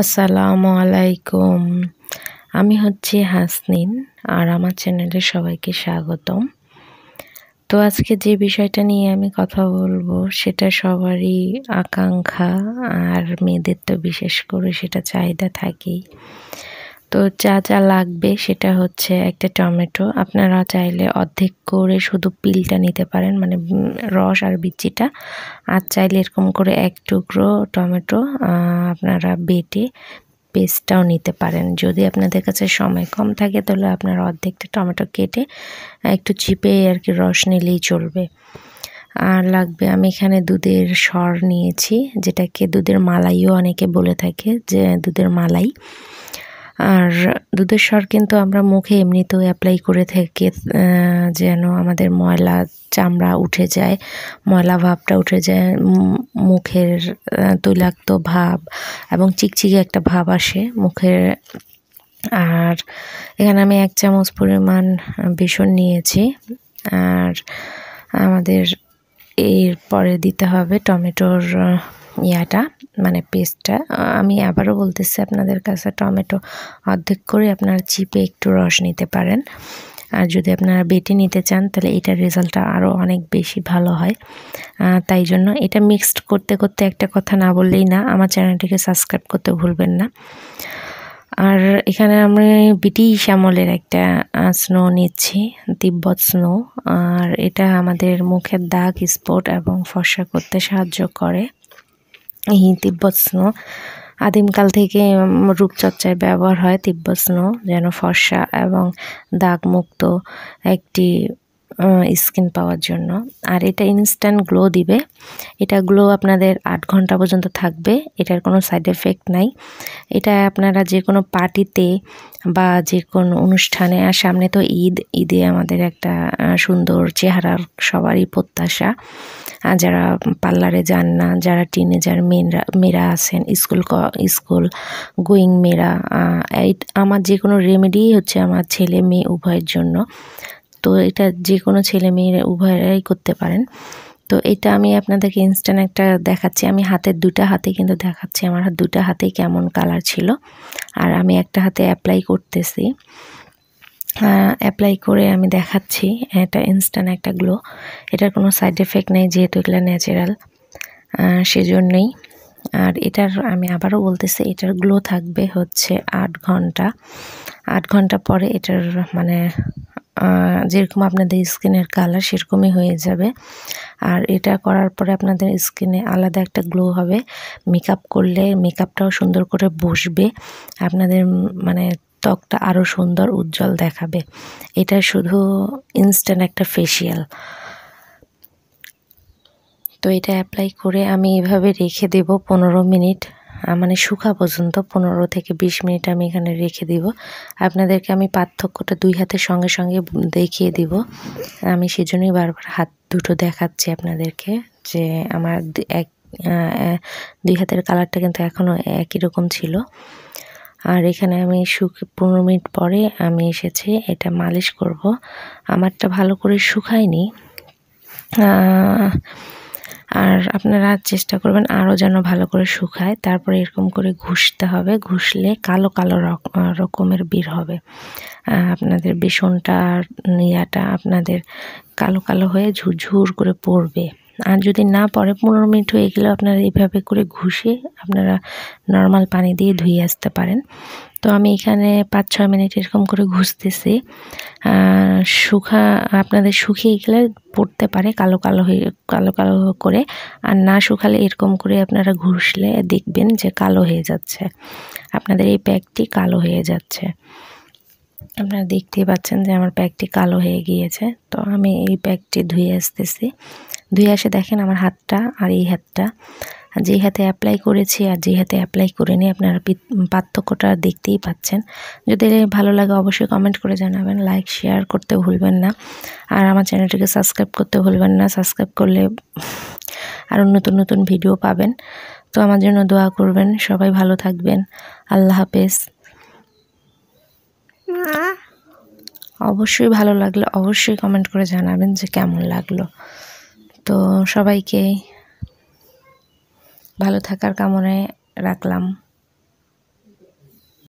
আসসালামু আলাইকুম আমি হচ্ছি হাসনিন আর আমার চ্যানেলে সবাইকে স্বাগতম তো আজকে যে বিষয়টা নিয়ে আমি কথা বলবো সেটা সবারই আকাঙ্ক্ষা আর মেয়েদের তো বিশেষ করে সেটা চাহিদা থাকেই তো যা যা লাগবে সেটা হচ্ছে একটা টমেটো আপনারা চাইলে অর্ধেক করে শুধু পিলটা নিতে পারেন মানে রস আর বিচিটা আর চাইলে এরকম করে এক টুকরো টমেটো আপনারা বেটে পেস্টটাও নিতে পারেন যদি আপনাদের কাছে সময় কম থাকে তাহলে আপনারা অর্ধেকটা টমেটো কেটে একটু চিপে আর কি রস নিলেই চলবে আর লাগবে আমি এখানে দুধের সর নিয়েছি যেটাকে দুধের মালাইও অনেকে বলে থাকে যে দুধের মালাই আর দুধের স্বর কিন্তু আমরা মুখে এমনিতেও অ্যাপ্লাই করে থাকি যেন আমাদের ময়লা চামড়া উঠে যায় ময়লা ভাবটা উঠে যায় মুখের তৈলাক্ত ভাব এবং চিকচিকে একটা ভাব আসে মুখের আর এখানে আমি এক চামচ পরিমাণ বেসন নিয়েছি আর আমাদের এর পরে দিতে হবে টমেটোর ইয়াটা মানে পেস্টটা আমি আবারও বলতেছি আপনাদের কাছে টমেটো অর্ধেক করে আপনারা চিপে একটু রস নিতে পারেন আর যদি আপনারা বেটে নিতে চান তাহলে এটার রেজাল্টটা আরও অনেক বেশি ভালো হয় তাই জন্য এটা মিক্সড করতে করতে একটা কথা না বললেই না আমার চ্যানেলটিকে সাবস্ক্রাইব করতে ভুলবেন না আর এখানে আমি ব্রিটিশ আমলের একটা স্নো নিচ্ছি তিব্বত স্নো আর এটা আমাদের মুখের দাগ স্পট এবং ফর্সা করতে সাহায্য করে এই তিব্বত স্নো আদিমকাল থেকে রূপচর্চায় ব্যবহার হয় তিব্বত স্নো যেন ফর্সা এবং দাগমুক্ত একটি স্কিন পাওয়ার জন্য আর এটা ইনস্ট্যান্ট গ্লো দিবে এটা গ্লো আপনাদের আট ঘন্টা পর্যন্ত থাকবে এটার কোনো সাইড এফেক্ট নাই এটা আপনারা যে কোনো পার্টিতে বা যে কোনো অনুষ্ঠানে আর সামনে তো ঈদ ঈদে আমাদের একটা সুন্দর চেহারার সবারই প্রত্যাশা যারা পার্লারে যান না যারা টিনেজার মেয়েরা মেয়েরা আছেন স্কুল স্কুল গোয়িং মেয়েরা আমার যে কোনো রেমেডি হচ্ছে আমার ছেলে মেয়ে উভয়ের জন্য তো এটা যে কোনো ছেলে মেয়েরা উভয়েরাই করতে পারেন তো এটা আমি আপনাদেরকে ইনস্ট্যান্ট একটা দেখাচ্ছি আমি হাতের দুটা হাতে কিন্তু দেখাচ্ছি আমার দুটা হাতেই কেমন কালার ছিল আর আমি একটা হাতে অ্যাপ্লাই করতেছি অ্যাপ্লাই করে আমি দেখাচ্ছি এটা ইনস্ট্যান্ট একটা গ্লো এটার কোনো সাইড এফেক্ট নেই যেহেতু এগুলো ন্যাচারাল সেজন্যই আর এটার আমি আবারও বলতেছি এটার গ্লো থাকবে হচ্ছে আট ঘন্টা আট ঘন্টা পরে এটার মানে যেরকম আপনাদের স্কিনের কালার সেরকমই হয়ে যাবে আর এটা করার পরে আপনাদের স্কিনে আলাদা একটা গ্লো হবে মেকআপ করলে মেকআপটাও সুন্দর করে বসবে আপনাদের মানে ত্বকটা আরও সুন্দর উজ্জ্বল দেখাবে এটা শুধু ইনস্ট্যান্ট একটা ফেসিয়াল তো এটা অ্যাপ্লাই করে আমি এভাবে রেখে দেব পনেরো মিনিট মানে শুকা পর্যন্ত পনেরো থেকে বিশ মিনিট আমি এখানে রেখে দিব আপনাদেরকে আমি পার্থক্যটা দুই হাতের সঙ্গে সঙ্গে দেখিয়ে দিব আমি সেজন্যই বারবার হাত দুটো দেখাচ্ছি আপনাদেরকে যে আমার এক দুই হাতের কালারটা কিন্তু এখনও একই রকম ছিল আর এখানে আমি শুক পনেরো মিনিট পরে আমি এসেছি এটা মালিশ করব আমারটা ভালো করে শুকায়নি আর আপনারা চেষ্টা করবেন আরও যেন ভালো করে শুকায় তারপরে এরকম করে ঘুষতে হবে ঘুষলে কালো কালো রকমের বীর হবে আপনাদের বেসনটা ইয়াটা আপনাদের কালো কালো হয়ে ঝুরঝুর করে পড়বে আর যদি না পরে পনেরো মিনিট হয়ে গেলে আপনারা এইভাবে করে ঘুষে আপনারা নর্মাল পানি দিয়ে ধুয়ে আসতে পারেন তো আমি এখানে পাঁচ ছয় মিনিট এরকম করে ঘুষতেছি শুখা আপনাদের শুকিয়ে গেলে পড়তে পারে কালো কালো হয়ে কালো কালো করে আর না শুকালে এরকম করে আপনারা ঘুষলে দেখবেন যে কালো হয়ে যাচ্ছে আপনাদের এই প্যাকটি কালো হয়ে যাচ্ছে আপনারা দেখতেই পাচ্ছেন যে আমার ব্যাগটি কালো হয়ে গিয়েছে তো আমি এই ব্যাগটি ধুয়ে আসতেছি ধুয়ে এসে দেখেন আমার হাতটা আর এই হাতটা যে হাতে অ্যাপ্লাই করেছি আর যে হাতে অ্যাপ্লাই করে নিই আপনারা পার্থক্যটা দেখতেই পাচ্ছেন যদি ভালো লাগে অবশ্যই কমেন্ট করে জানাবেন লাইক শেয়ার করতে ভুলবেন না আর আমার চ্যানেলটিকে সাবস্ক্রাইব করতে ভুলবেন না সাবস্ক্রাইব করলে আরও নতুন নতুন ভিডিও পাবেন তো আমার জন্য দোয়া করবেন সবাই ভালো থাকবেন আল্লাহ হাফেজ অবশ্যই ভালো লাগলো অবশ্যই কমেন্ট করে জানাবেন যে কেমন লাগলো তো সবাইকে ভালো থাকার কামনায় রাখলাম